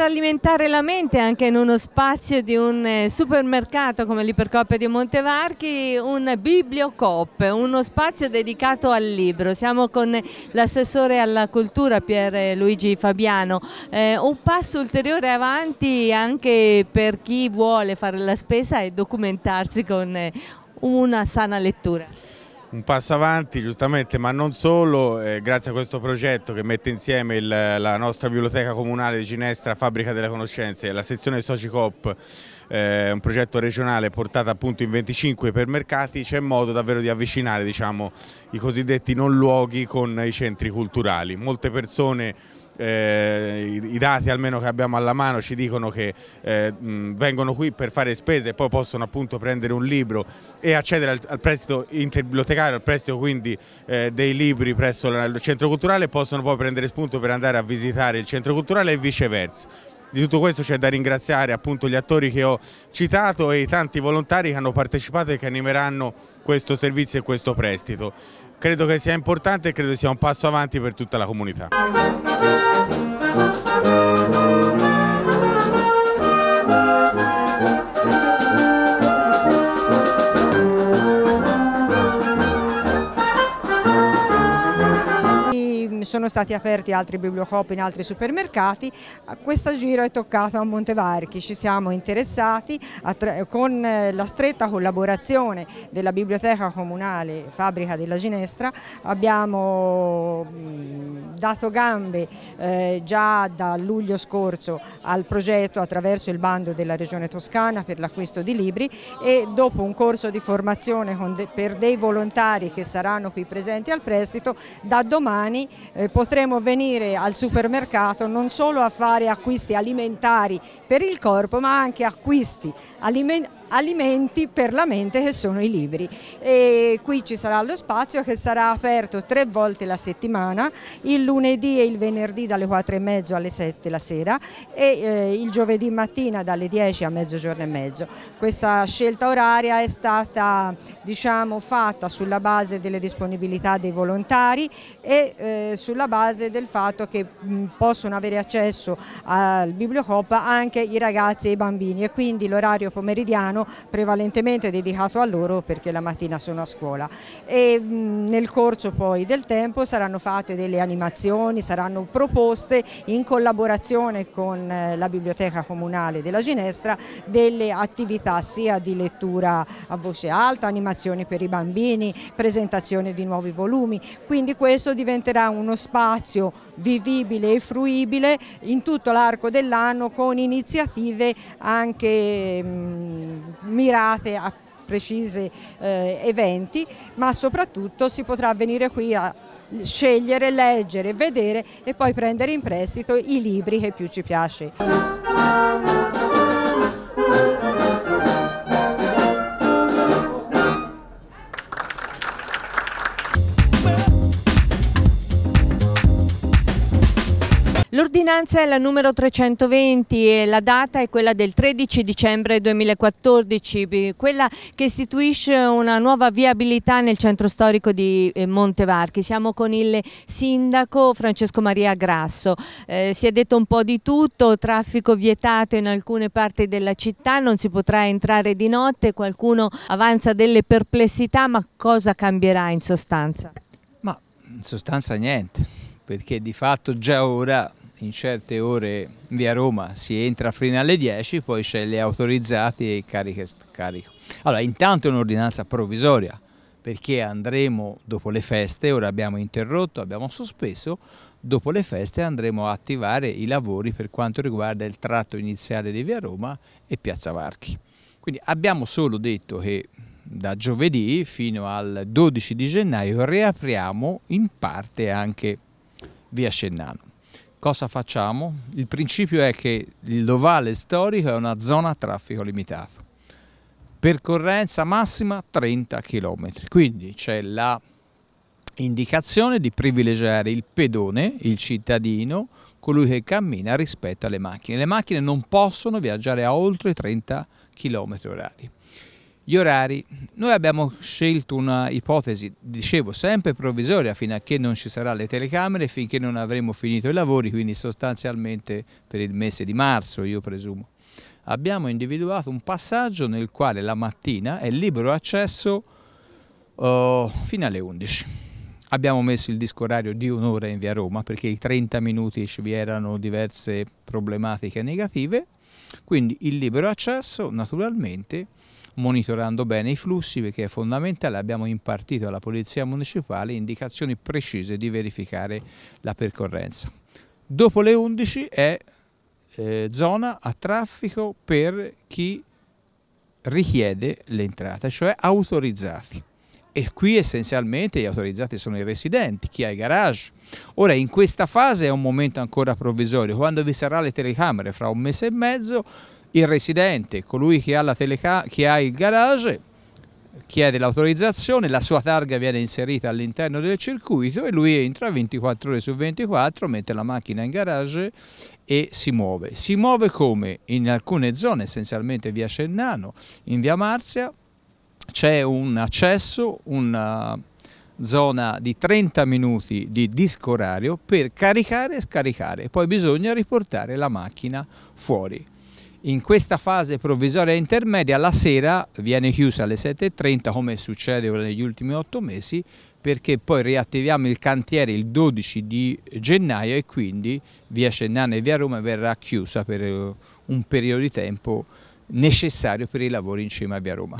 per alimentare la mente anche in uno spazio di un eh, supermercato come l'Ipercoop di Montevarchi, un bibliocop, uno spazio dedicato al libro. Siamo con l'assessore alla cultura Pier Luigi Fabiano. Eh, un passo ulteriore avanti anche per chi vuole fare la spesa e documentarsi con eh, una sana lettura un passo avanti giustamente, ma non solo, eh, grazie a questo progetto che mette insieme il, la nostra biblioteca comunale di Ginestra, Fabbrica delle Conoscenze e la sezione Socicop, eh, un progetto regionale portato appunto in 25 ipermercati, c'è modo davvero di avvicinare diciamo, i cosiddetti non luoghi con i centri culturali. Molte persone eh, i, dati almeno che abbiamo alla mano ci dicono che eh, mh, vengono qui per fare spese e poi possono appunto prendere un libro e accedere al, al prestito interbibliotecario, al prestito quindi eh, dei libri presso il centro culturale e possono poi prendere spunto per andare a visitare il centro culturale e viceversa. Di tutto questo c'è da ringraziare appunto gli attori che ho citato e i tanti volontari che hanno partecipato e che animeranno questo servizio e questo prestito. Credo che sia importante e credo sia un passo avanti per tutta la comunità sono stati aperti altri bibliocop in altri supermercati, a questo giro è toccato a Montevarchi, ci siamo interessati con eh, la stretta collaborazione della Biblioteca Comunale Fabbrica della Ginestra, abbiamo mm, dato gambe eh, già da luglio scorso al progetto attraverso il bando della Regione Toscana per l'acquisto di libri e dopo un corso di formazione de per dei volontari che saranno qui presenti al prestito, da domani eh, potremo venire al supermercato non solo a fare acquisti alimentari per il corpo ma anche acquisti alimentari alimenti per la mente che sono i libri. E qui ci sarà lo spazio che sarà aperto tre volte la settimana, il lunedì e il venerdì dalle 4 e mezzo alle 7 la sera e eh, il giovedì mattina dalle 10 a mezzogiorno e mezzo. Questa scelta oraria è stata diciamo, fatta sulla base delle disponibilità dei volontari e eh, sulla base del fatto che mh, possono avere accesso al bibliocop anche i ragazzi e i bambini e quindi l'orario pomeridiano giorno prevalentemente dedicato a loro perché la mattina sono a scuola. E, nel corso poi del tempo saranno fatte delle animazioni, saranno proposte in collaborazione con eh, la Biblioteca Comunale della Ginestra delle attività sia di lettura a voce alta, animazioni per i bambini, presentazione di nuovi volumi, quindi questo diventerà uno spazio vivibile e fruibile in tutto l'arco dell'anno con iniziative anche mh, mirate a precisi eh, eventi, ma soprattutto si potrà venire qui a scegliere, leggere, vedere e poi prendere in prestito i libri che più ci piace. L'ordinanza è la numero 320 e la data è quella del 13 dicembre 2014, eh, quella che istituisce una nuova viabilità nel centro storico di eh, Montevarchi. Siamo con il sindaco Francesco Maria Grasso. Eh, si è detto un po' di tutto, traffico vietato in alcune parti della città, non si potrà entrare di notte, qualcuno avanza delle perplessità, ma cosa cambierà in sostanza? Ma in sostanza niente perché di fatto già ora in certe ore via Roma si entra fino alle 10, poi c'è le autorizzate e cariche, scarico. Allora, intanto è un'ordinanza provvisoria perché andremo dopo le feste, ora abbiamo interrotto, abbiamo sospeso, dopo le feste andremo a attivare i lavori per quanto riguarda il tratto iniziale di via Roma e piazza Varchi. Quindi abbiamo solo detto che da giovedì fino al 12 di gennaio riapriamo in parte anche via Scennano cosa facciamo? Il principio è che l'ovale storico è una zona a traffico limitato, percorrenza massima 30 km, quindi c'è la indicazione di privilegiare il pedone, il cittadino, colui che cammina rispetto alle macchine. Le macchine non possono viaggiare a oltre 30 km orari. Gli orari. Noi abbiamo scelto una ipotesi, dicevo, sempre provvisoria fino a che non ci saranno le telecamere, finché non avremo finito i lavori, quindi sostanzialmente per il mese di marzo, io presumo. Abbiamo individuato un passaggio nel quale la mattina è libero accesso uh, fino alle 11. Abbiamo messo il disco orario di un'ora in via Roma perché i 30 minuti ci vi erano diverse problematiche negative, quindi il libero accesso naturalmente monitorando bene i flussi perché è fondamentale, abbiamo impartito alla Polizia Municipale indicazioni precise di verificare la percorrenza. Dopo le 11 è eh, zona a traffico per chi richiede l'entrata, cioè autorizzati. E qui essenzialmente gli autorizzati sono i residenti, chi ha i garage. Ora in questa fase è un momento ancora provvisorio, quando vi saranno le telecamere fra un mese e mezzo il residente, colui che ha, che ha il garage, chiede l'autorizzazione, la sua targa viene inserita all'interno del circuito e lui entra 24 ore su 24, mette la macchina in garage e si muove. Si muove come? In alcune zone, essenzialmente via Cennano, in via Marzia, c'è un accesso, una zona di 30 minuti di disco orario per caricare e scaricare, poi bisogna riportare la macchina fuori. In questa fase provvisoria intermedia la sera viene chiusa alle 7.30 come succede negli ultimi otto mesi perché poi riattiviamo il cantiere il 12 di gennaio e quindi via Cennano e via Roma verrà chiusa per eh, un periodo di tempo necessario per i lavori in cima a via Roma.